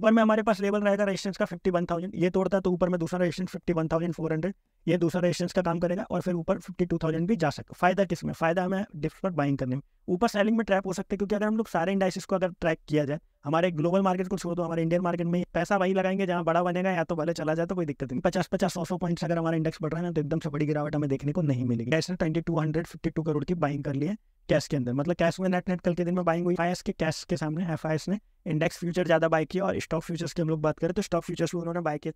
ऊपर में हमारे पास लेवल रहेगा रेजिस्टेंस का फिफ्टी वन थाउजेंड ये तोड़ता है तो ऊपर में दूसरा resistance fifty one thousand four hundred ये दूसरा रेजिस्टेंस का काम करेगा और फिर ऊपर फिफ्टी टू थाउजेंड भी जा सकता फायदा किस में फायदा हमें डिफ्ट बाइंग करने में ऊपर सेलिंग में ट्रैप हो सकते हैं क्योंकि अगर हम लोग सारे इंडाइसिस को अगर ट्रैक किया जाए हमारे ग्लोबल मार्केट को छोड़ दो हमारे इंडियन मार्केट में पैसा वही लगाएंगे जहाँ बड़ा बनेगा या तो भले चला जाए तो कोई दिक्कत नहीं पचास पचास सौ सौ पॉइंट्स अगर हमारा इंडेक्स बढ़ रहा है ना तो एकदम से बड़ी गिरावट हमें देखने को नहीं मिलेगी कैसे twenty two hundred fifty two crore की बाइंग कर लिए कैश के अंदर मतलब कैश में नेट नेट कल के दिन में बाइंग हुई आई के कैश के सामने एफ ने इंडेक्स फ्यूचर ज़्यादा बाई किया और स्टॉक फ्यूचर्स की हम लोग बात करें तो स्टॉक फ्यूचर्स भी उन्होंने बाई किया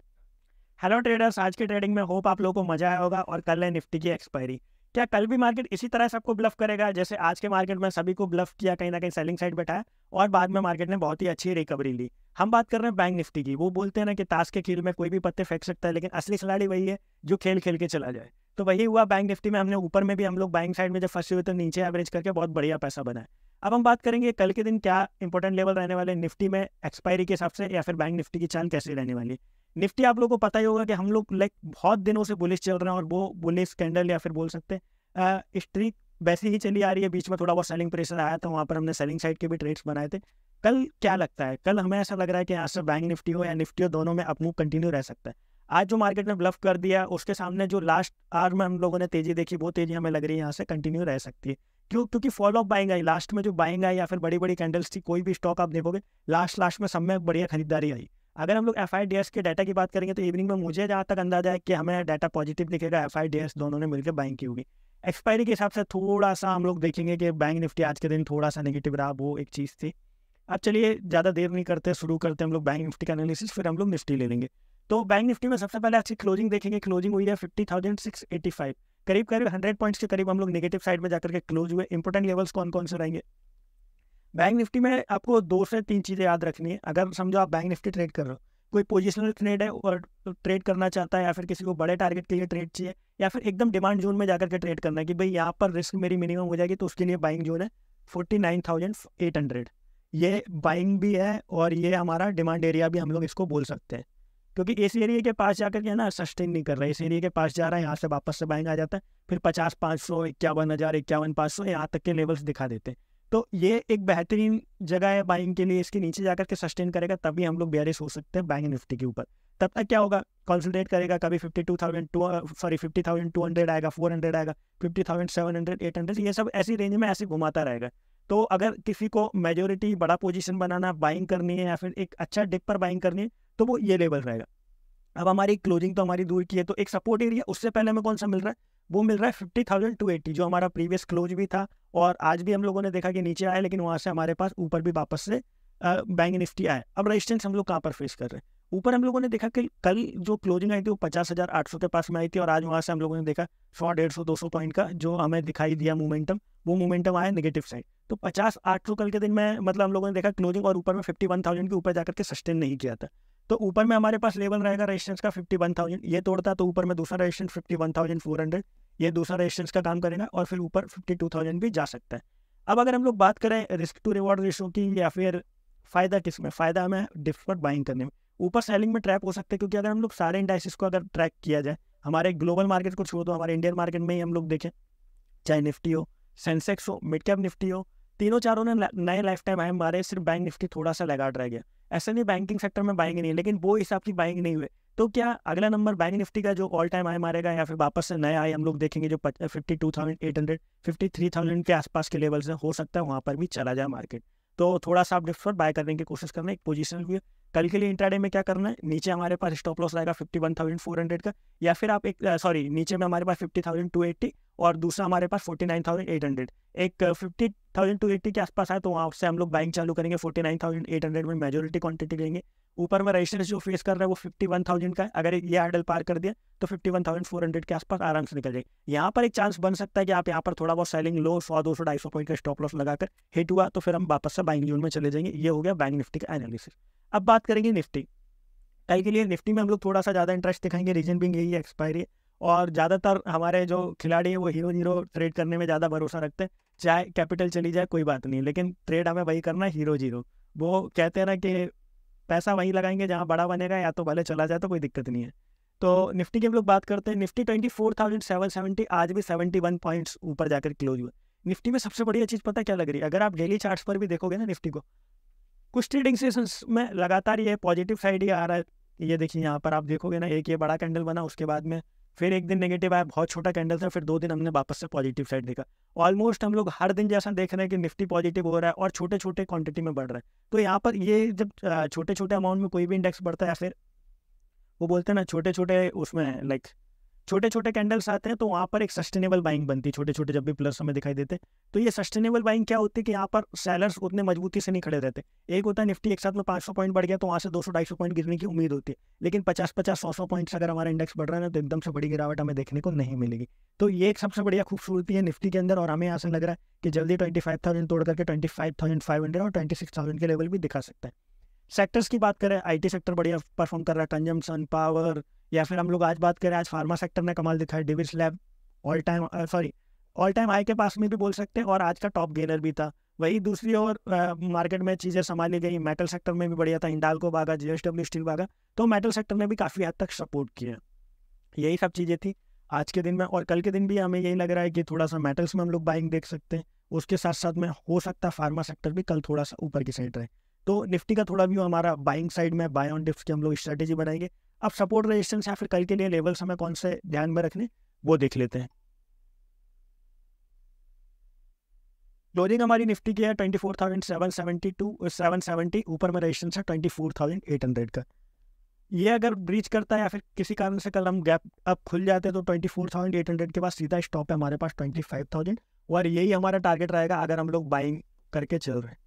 हेलो ट्रेडर्स आज के ट्रेडिंग में होप आप लोगों को मजा आया होगा और कल है निफ्टी की एक्सपायरी क्या कल भी मार्केट इसी तरह सबको ब्लफ करेगा जैसे आज के मार्केट में सभी को ब्लफ किया कहीं ना कहीं सेलिंग साइड बैठाया और बाद में मार्केट ने बहुत ही अच्छी रिकवरी ली हम बात कर रहे हैं बैंक निफ्टी की वो बोलते हैं ना कि ताश के खेल में कोई भी पत्ते फेंक सकता है लेकिन असली खिलाड़ी वही है जो खेल खेल के चला जाए तो वही हुआ बैंक निफ्टी में हमने ऊपर में भी हम लोग बैंक साइड में जब फंसे हुए तो नीचे एवरेज करके बहुत बढ़िया पैसा बनाए अब हम बात करेंगे कल के दिन क्या इंपॉर्टेंट लेवल रहने वाले निफ्टी में एक्सपायरी के हिसाब से या फिर बैंक निफ्टी की चाल कैसे रहने वाली निफ्टी आप लोगों को पता ही होगा कि हम लोग लाइक बहुत दिनों से बुलिस चल रहे हैं और वो बुलिस कैंडल या फिर बोल सकते हैं स्ट्रीक वैसे ही चली आ रही है बीच में थोड़ा बहुत सेलिंग प्रेशर आया था वहाँ पर हमने सेलिंग साइड के भी ट्रेड्स बनाए थे कल क्या लगता है कल हमें ऐसा लग रहा है कि आज बैंक निफ्टी हो या निफ्टी हो दोनों में अपमूव कंटिन्यू रह सकता है आज जो मार्केट ने ब्लफ कर दिया उसके सामने जो लास्ट आर में हम लोगों ने तेजी देखी वो तेजी हमें लग रही है यहाँ से कंटिन्यू रह सकती है क्यों क्योंकि फॉलो अप बाइंग आई लास्ट में जो बाइंग आई या फिर बड़ी बड़ी कैंडल्स थी कोई भी स्टॉक आप देखोगे लास्ट लास्ट में सब में बढ़िया खरीदारी आई अगर हम लोग एफ आई के डाटा की बात करेंगे तो इवनिंग में मुझे जहाँ तक अंदाजा है कि हमें डाटा पॉजिटिव दिखेगा एफ आई दोनों ने मिलकर बैंक की होगी एक्सपायरी के हिसाब से थोड़ा सा हम लोग देखेंगे कि बैंक निफ्टी आज के दिन थोड़ा सा नेगेटिव रहा वो एक चीज़ थी अब चलिए ज़्यादा देर नहीं करते शुरू करते हम लोग बैंक निफ्टी का एनालिसिस फिर हम लोग निफ्टी ले लेंगे तो बैंक निफ्टी में सबसे पहले अच्छी क्लोजिंग देखेंगे क्लोजिंग हुई है fifty thousand six eighty five करीब करीब हंड्रेड पॉइंट्स के करीब हम लोग नेगेटिव साइड में जाकर के क्लोज हुए इंपॉर्टेंट लेवल्स कौन कौन से रहेंगे बैंक निफ्टी में आपको दो से तीन चीज़ें याद रखनी है अगर समझो आप बैंक निफ्टी ट्रेड कर रहे हो कोई पोजिशनल ट्रेड है और ट्रेड करना चाहता है या फिर किसी को बड़े टारगेट के लिए ट्रेड चाहिए या फिर एकदम डिमांड जोन में जाकर के ट्रेड करना है कि भाई यहाँ पर रिस्क मेरी मिनिमम हो जाएगी तो उसके लिए बाइंग जोन है forty nine thousand eight hundred ये बाइंग भी है और ये हमारा डिमांड एरिया भी हम लोग इसको बोल सकते हैं क्योंकि इस एरिया के पास जाकर के ना सस्टेन नहीं कर रहा है इस एरिया के पास जा रहा है यहाँ से वापस से बाइंग आ जाता है फिर पचास पाँच सौ इक्यावन हज़ार इक्यावन पाँच सौ यहाँ तक के लेवल्स दिखा देते हैं तो ये एक बेहतरीन जगह है बाइंग के लिए इसके नीचे जाकर के सस्टेन करेगा तभी हम लोग बेरिस हो सकते हैं बैंक निफ्टी के ऊपर तब तक क्या होगा कॉन्सेंट्रेट करेगा कभी fifty two thousand two sorry fifty thousand two hundred आएगा फोर हंड्रेड आएगा fifty thousand seven hundred eight hundred ये सब ऐसी रेंज में ऐसे घुमाता रहेगा तो अगर किसी को मेजोरिटी बड़ा पोजिशन बनाना बाइंग करनी है या फिर एक अच्छा डिप पर बाइंग करनी है तो वो ये लेवल रहेगा अब हमारी क्लोजिंग तो हमारी दूर की है तो एक सपोर्ट एरिया उससे पहले हमें कौन सा मिल रहा है वो मिल रहा है फिफ्टी थाउजेंड टू एट्टी जो हमारा प्रीवियस क्लोज भी था और आज भी हम लोगों ने देखा कि नीचे आया लेकिन वहाँ से हमारे पास ऊपर भी वापस से बैंक निफ्टी आया अब रजिस्टेंस हम लोग कहाँ पर फेस कर रहे हैं ऊपर हम लोगों ने देखा कि कल जो क्लोजिंग आई थी वो पचास हज़ार आठ सौ के पास में आई थी और आज वहाँ से हम लोगों ने देखा सौ डेढ़ सौ दो सौ पॉइंट का जो हमें दिखाई दिया मोमेंटम वो मोमेंटम आया नेगेटिव साइड तो पचास आठ सौ कल के दिन में मतलब हम लोगों ने देखा क्लोजिंग और ऊपर में फिफ्टी वन थाउजेंड के ऊपर जाकर के सस्टेन नहीं किया था तो ऊपर में हमारे पास लेवल रहेगा रजिस्टेंस का फिफ्टी वन थाउजेंड ये तोड़ता तो ऊपर में दूसरा resistance fifty one thousand four hundred ये दूसरा रेजिस्टेंस का काम करेगा और फिर ऊपर फिफ्टी टू थाउजेंड भी जा सकता है अब अगर हम लोग बात करें रिस्क टू रिवॉर्ड रेशो की या फिर फ़ायदा किस में फ़ायदा हमें डिफर्ट बाइंग करने में ऊपर सेलिंग में ट्रैप हो सकते हैं क्योंकि अगर हम लोग सारे इंडाइसिस को अगर ट्रैक किया जाए हमारे ग्लोबल मार्केट को छोड़ दो हमारे इंडियन मार्केट में ही हम लोग देखें चाहे निफ्टी हो सेंसेक्स हो मिड कैप निफ्टी हो तीनों चारों ने नए लाइफ टाइम आए हमारे सिर्फ बैंक निफ्टी थोड़ा सा लगाट रह गया ऐसे नहीं बैंकिंग सेक्टर में बाइंग नहीं लेकिन वो हिसाब की बाइंग नहीं हुए तो क्या अगला नंबर बैंक निफ्टी का जो ऑल टाइम आई मारेगा या फिर वापस से नया आई हम लोग देखेंगे जो fifty two thousand eight hundred fifty three thousand के आसपास के लेवल से हो सकता है वहाँ पर भी चला जाए मार्केट तो थोड़ा सा आप डिफ्ट बाय करने की कोशिश करना एक पोजिशन हुई कल के लिए इंट्राडे में क्या करना है नीचे हमारे पास स्टॉप लॉस आएगा fifty one thousand four hundred का या फिर आप एक सॉरी नीचे में हमारे पास फिफ्टी थाउजेंड टू एट्टी और दूसरा हमारे पास forty nine thousand eight hundred एक फिफ्टी थाउजेंड टू एट्टी के आसपास है तो वहाँ से हम लोग बाइंग चालू करेंगे forty nine thousand eight hundred में मेजोरिटी क्वांटिटी लेंगे ऊपर में रजिस्ट्रेशन जो फेस कर रहा है वो फिफ्टी वन थाउजेंड का अगर ये आइडल पार कर दिया तो fifty one thousand four hundred के आसपास आराम से निकल जाए यहाँ पर एक चांस बन सकता है कि आप यहाँ पर थोड़ा बहुत सेलिंग लो सौ दो सौ ढाई सौ पॉइंट का स्टॉप लॉस लगाकर हिट हुआ तो फिर हम वापस से बाइंग जोन में चले जाएंगे ये हो गया बैंक निफ्टी का एनालिसिस अब बात करेंगे निफ्टी कल के लिए निफ्टी में हम लोग थोड़ा सा ज़्यादा इंटरेस्ट दिखाएंगे रीजन भी यही एक्सपायरी है और ज़्यादातर हमारे जो खिलाड़ी हैं वो हीरो हीरो ट्रेड करने में ज़्यादा भरोसा रखते हैं चाहे कैपिटल चली जाए कोई बात नहीं लेकिन ट्रेड हमें वही करना है हीरो जीरो वो कहते हैं ना कि पैसा वहीं लगाएंगे जहाँ बड़ा बनेगा या तो भले चला जाए तो कोई दिक्कत नहीं है तो निफ्टी की हम लोग बात करते हैं Nifty twenty four thousand seven seventy आज भी सेवेंटी वन पॉइंट्स ऊपर जाकर क्लोज हुआ निफ्टी में सबसे बढ़िया चीज़ पता क्या लग रही है अगर आप डेली चार्ट्स पर भी देखोगे ना निफ्टी को कुछ ट्रेडिंग सेशन में लगातार ये पॉजिटिव साइड ही आ रहा है ये देखिए यहाँ पर आप देखोगे ना एक ये बड़ा कैंडल बना उसके बाद में फिर एक दिन नेगेटिव आया बहुत छोटा कैंडल था फिर दो दिन हमने वापस से पॉजिटिव साइड देखा ऑलमोस्ट हम लोग हर दिन जैसा देख रहे हैं कि निफ्टी पॉजिटिव हो रहा है और छोटे छोटे क्वांटिटी में बढ़ रहा है तो यहाँ पर ये जब छोटे छोटे अमाउंट में कोई भी इंडेक्स बढ़ता है या फिर वो बोलते हैं ना छोटे छोटे उसमें लाइक छोटे छोटे कैंडल्स आते हैं तो वहाँ पर एक सस्टेनेबल बाइंग बनती है छोटे छोटे जब भी प्लस हमें दिखाई देते तो ये सस्टेनेबल बाइंग क्या होती है कि यहाँ पर सेलर्स उतने मजबूती से नहीं खड़े रहते एक होता है निफ्टी एक साथ में 500 पॉइंट बढ़ गया तो वहाँ से दो सौ पॉइंट गिरने की उम्मीद होती है लेकिन पचास पचास सौ सौ पॉइंट अगर हमारा इंडेक्स बढ़ रहा है ना तो एकदम से बड़ी गिरावट हमें देखने को नहीं मिलेगी तो ये एक सबसे बढ़िया खूबसूरती है निफ्टी के अंदर और हमें यहाँ से लग रहा है कि जल्दी ट्वेंटी फाइव थाउजेंड तोड़ करके twenty five thousand five hundred और ट्वेंटी सिक्स थाउजेंड के लेवल भी दिखा सकता है सेक्टर्स की बात करें आईटी सेक्टर बढ़िया परफॉर्म कर रहा है कंजम्पन पावर या फिर हम लोग आज बात करें आज फार्मा सेक्टर ने कमाल है Divi's lab all time sorry all time high के पास में भी बोल सकते हैं और आज का टॉप गेनर भी था वही दूसरी ओर मार्केट uh, में चीज़ें संभाली गई मेटल सेक्टर में भी बढ़िया था इंडालको भागा जी स्टील भागा तो मेटल सेक्टर ने भी काफ़ी हद तक सपोर्ट किया यही सब चीज़ें थी आज के दिन में और कल के दिन भी हमें यही लग रहा है कि थोड़ा सा मेटल्स में हम लोग बाइंग देख सकते हैं उसके साथ साथ में हो सकता है फार्मा सेक्टर भी कल थोड़ा सा ऊपर की साइड रहे तो निफ्टी का थोड़ा व्यू हमारा बाइंग साइड में बाय ऑन डिफ्ट की हम लोग स्ट्रैटेजी बनाएंगे अब सपोर्ट रेजिस्टेंस या फिर लिए लेवल्स हमें कौन से ध्यान में रखने वो देख लेते हैं क्लोजिंग हमारी निफ्टी की है twenty four thousand seven seventy two seven seventy ऊपर में रेजिस्टेंस है twenty four thousand eight hundred का ये अगर ब्रीच करता है या फिर किसी कारण से कल हम गैप अब खुल जाते हैं तो twenty four thousand eight hundred के बाद सीधा स्टॉप है हमारे पास ट्वेंटी फाइव थाउजेंड और यही हमारा टारगेट रहेगा अगर हम लोग बाइंग करके चल रहे हैं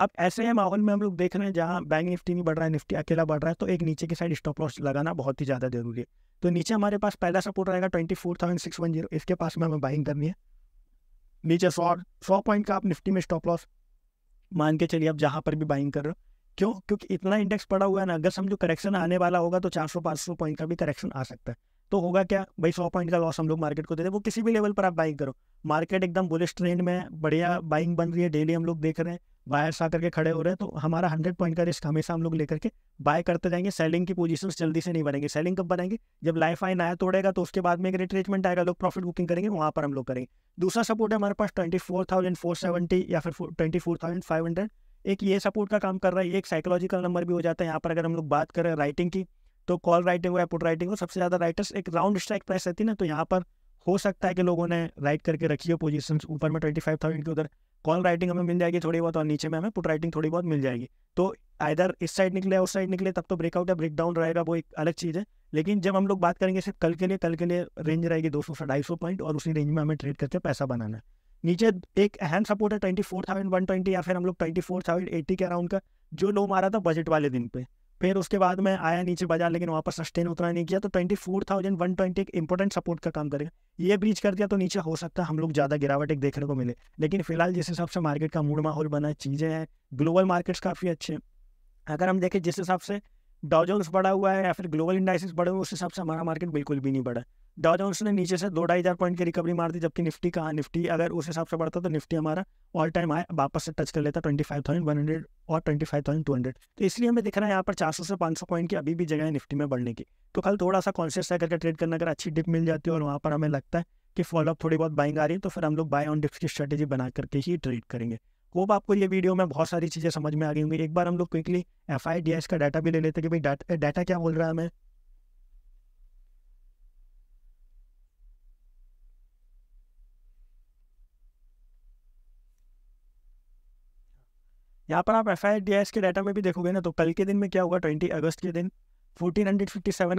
अब ऐसे ही माहौल में हम लोग देख रहे हैं जहाँ बैंक निफ्टी नहीं बढ़ रहा है निफ्टी अकेला बढ़ रहा है तो एक नीचे की साइड स्टॉप लॉस लगाना बहुत ही ज़्यादा जरूरी है तो नीचे हमारे पास पहला सपोर्ट रहेगा twenty four thousand six one zero इसके पास में हमें बाइंग करनी है नीचे सौ सौ पॉइंट का आप निफ्टी में स्टॉप लॉस मान के चलिए आप जहाँ पर भी बाइंग कर रहे हो क्यों क्योंकि इतना इंडेक्स पड़ा हुआ है ना अगर समझो करेक्शन आने वाला होगा तो चार सौ पाँच सौ पॉइंट का भी करेक्शन आ सकता है तो होगा क्या भाई सौ पॉइंट का लॉस हम लोग मार्केट को दे दें वो किसी भी लेवल पर आप बाइंग करो मार्केट एकदम बुलिश ट्रेंड में बढ़िया बाइंग बन रही है डेली हम लोग देख रहे हैं बायर्स आकर के खड़े हो रहे हैं तो हमारा हंड्रेड पॉइंट का रिस्क हमेशा हम लोग लेकर के बाय करते जाएंगे सेलिंग की पोजीशंस जल्दी से नहीं बनेंगे सेलिंग कब बनेंगे जब लाइफ आई आया तोड़ेगा तो उसके बाद में एक रिट्रेचमेंट आएगा लोग प्रॉफिट बुकिंग करेंगे वहाँ पर हम लोग करेंगे दूसरा सपोर्ट है हमारे पास twenty four thousand four seventy या फिर twenty four thousand five hundred एक ये सपोर्ट का काम कर रहा है एक साइकोलॉजिकल नंबर भी हो जाता है यहाँ पर अगर हम लोग बात करें राइटिंग की तो कॉल राइटिंग हो या पुट राइटिंग हो सबसे ज़्यादा राइटर्स एक राउंड स्ट्राइक प्राइस रहती है ना तो यहाँ पर हो सकता है कि लोगों ने राइट करके रखी हो पोजीशंस ऊपर में ट्वेंटी फाइव थाउजेंड के उधर कॉल राइटिंग हमें मिल जाएगी थोड़ी बहुत और नीचे में हमें पुट राइटिंग थोड़ी बहुत मिल जाएगी तो इधर इस साइड निकले उस साइड निकले तब तो ब्रेकआउट या ब्रेकडाउन रहेगा वो एक अलग चीज़ है लेकिन जब हम लोग बात करेंगे सिर्फ कल के लिए कल के लिए रेंज रहेगी दो सौ ढाई सौ पॉइंट और उसी रेंज में हमें ट्रेड करके पैसा बनाना है नीचे एक अहम सपोर्ट है twenty four thousand one twenty या फिर हम लोग ट्वेंटी फोर थाउजेंड एटी के अराउंड का जो लो मारा था बजट वाले दिन पे फिर उसके बाद में आया नीचे बाजार लेकिन वहाँ पर सस्टेन उतना नहीं किया तो twenty four thousand one twenty एक इंपॉर्टेंट सपोर्ट का काम करेगा ये ब्रीच कर दिया तो नीचे हो सकता है हम लोग ज़्यादा गिरावट एक देखने को मिले लेकिन फिलहाल जिस हिसाब से मार्केट का मूड माहौल बना है चीज़ें हैं ग्लोबल मार्केट्स काफ़ी अच्छे हैं अगर हम देखें जिस हिसाब से डाउजोन्स बढ़ा हुआ है या फिर ग्लोबल इंडाइसिस बढ़े हुए उस हिसाब से हमारा मार्केट बिल्कुल भी नहीं बढ़ा डाउ जोन्स ने नीचे से दो ढाई हज़ार पॉइंट की रिकवरी मार दी जबकि निफ्टी का निफ्टी अगर उस हिसाब से बढ़ता तो निफ्टी हमारा ऑल टाइम आए वापस से टच कर लेता twenty five thousand one hundred और twenty five thousand two hundred तो इसलिए हमें दिख रहा है यहाँ पर चार सौ से पाँच सौ पॉइंट की अभी भी जगह है निफ्टी में बढ़ने की तो कल थोड़ा सा कॉन्शियस है करके ट्रेड करना अगर अच्छी डिप मिल जाती है और वहाँ पर हमें लगता है कि फॉलोअप थोड़ी बहुत बाइंग आ रही है तो फिर हम लोग बाय ऑन डिप्स की स्ट्रेटेजी बना करके ही ट्रेड करेंगे होप आपको ये वीडियो में बहुत सारी चीज़ें समझ में आ गई होंगी एक बार हम लोग quickly F I D S का डाटा भी ले लेते हैं कि भाई डाटा क्या बोल रहा है हमें यहाँ पर आप एफ के डाटा में भी देखोगे ना तो कल के दिन में क्या होगा ट्वेंटी अगस्त के दिन फोर्टीन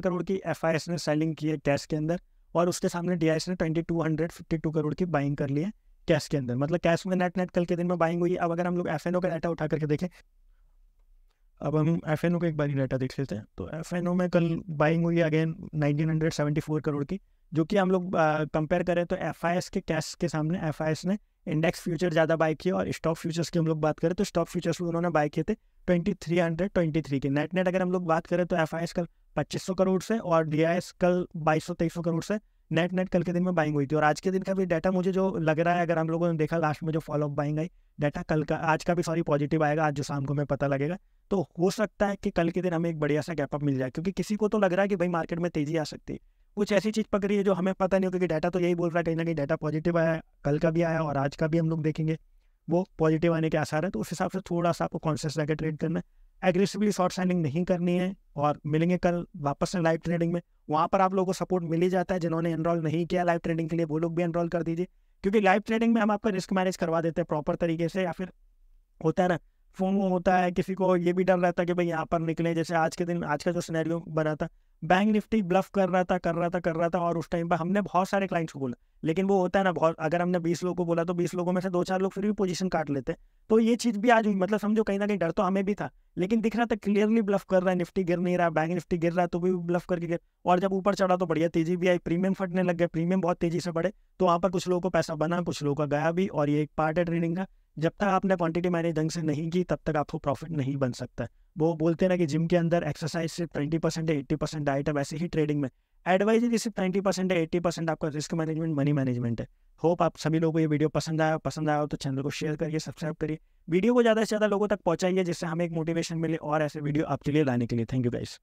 करोड़ की एफ ने सेलिंग की है कैश के अंदर और उसके सामने डी ने ट्वेंटी करोड़ की बाइंग कर ली है कैश के अंदर मतलब कैश में नेट नेट कल के दिन में बाइंग हुई अब अगर हम लोग एफ का डाटा उठा करके देखें अब हम एफ एन ओ का एक बार डाटा देख लेते हैं तो एफ एन ओ में कल बाइंग हुई अगेन 1974 करोड़ की जो कि हम लोग कंपेयर करें तो एफ आई एस के कैश के सामने एफ आई एस ने इंडेक्स फ्यूचर ज़्यादा बाय किए और स्टॉक फ्यूचर्स की हम लोग बात करें तो स्टॉक फ्यूचर्स में उन्होंने बाय किए थे twenty three hundred twenty three के नेट नेट अगर हम लोग बात करें तो एफ आई एस कल पच्चीस सौ करोड़ से और डी आई एस कल बाईस सौ तेईस सौ करोड़ से नेट नेट कल के दिन में बाइंग हुई थी और आज के दिन का भी डाटा मुझे जो लग रहा है अगर हम लोगों ने देखा लास्ट में जो फॉलोअप बाइंग आई डाटा कल का आज का भी सॉरी पॉजिटिव आएगा आज जो शाम को हमें पता लगेगा तो हो सकता है कि कल के दिन हमें एक बढ़िया सा गैपअप मिल जाए क्योंकि किसी को तो लग रहा है कि भाई मार्केट में तेजी आ सकती है कुछ ऐसी चीज़ पकड़ी है जो हमें पता नहीं हो क्योंकि डाटा तो यही बोल रहा है कहीं ना कहीं डाटा पॉजिटिव आया कल का भी आया और आज का भी हम लोग देखेंगे वो पॉजिटिव आने के आसार है तो उस हिसाब से थोड़ा सा आपको कॉन्शियस रहकर ट्रेड करना है एग्रेसिवली शॉर्ट सेलिंग नहीं करनी है और मिलेंगे कल वापस से लाइव ट्रेडिंग में वहाँ पर आप लोगों को सपोर्ट मिल ही जाता है जिन्होंने एनरोल नहीं किया लाइव ट्रेडिंग के लिए वो लोग भी एनरोल कर दीजिए क्योंकि लाइव ट्रेडिंग में हम आपका रिस्क मैनेज करवा देते हैं प्रॉपर तरीके से या फिर होता है ना फोन होता है किसी को ये भी डर रहता है कि भाई यहाँ पर निकले जैसे आज के दिन आज का जो सिनेरियो बना था बैंक निफ्टी ब्लफ कर रहा था कर रहा था कर रहा था और उस टाइम पर हमने बहुत सारे क्लाइंट्स को बोला लेकिन वो होता है ना बहुत अगर हमने बीस लोग को बोला तो बीस लोगों में से दो चार लोग फिर भी पोजिशन काट लेते तो ये चीज़ भी आज हुई मतलब समझो कहीं ना कहीं डर तो हमें भी था लेकिन दिख रहा था क्लियरली ब्लफ कर रहा है निफ्टी गिर नहीं रहा बैंक निफ्टी गिर रहा है तो भी ब्लफ करके गिर और जब ऊपर चढ़ा तो बढ़िया तेजी भी आई प्रीमियम फटने लग गए प्रीमियम बहुत तेजी से बढ़े तो वहाँ पर कुछ लोगों को पैसा बना कुछ लोगों का गया भी और ये एक पार्ट है ट्रेडिंग का जब तक आपने क्वांटिटी मैनेज ढंग से नहीं की तब तक आपको प्रॉफिट नहीं बन सकता है वो बोलते हैं ना कि जिम के अंदर एक्सरसाइज सिर्फ ट्वेंटी परसेंट है एट्टी परसेंट डाइट है वैसे ही ट्रेडिंग में एडवाइजरी सिर्फ ट्वेंटी परसेंट है एट्टी परसेंट आपका रिस्क मैनेजमेंट मनी मैनेजमेंट है होप आप सभी लोगों को ये वीडियो पसंद आया पसंद आया तो चैनल को शेयर करिए सब्सक्राइब करिए वीडियो को ज़्यादा से ज़्यादा लोगों तक पहुँचाइए जिससे हमें एक मोटिवेशन मिले और ऐसे वीडियो आपके लिए लाने के लिए थैंक यू गाइस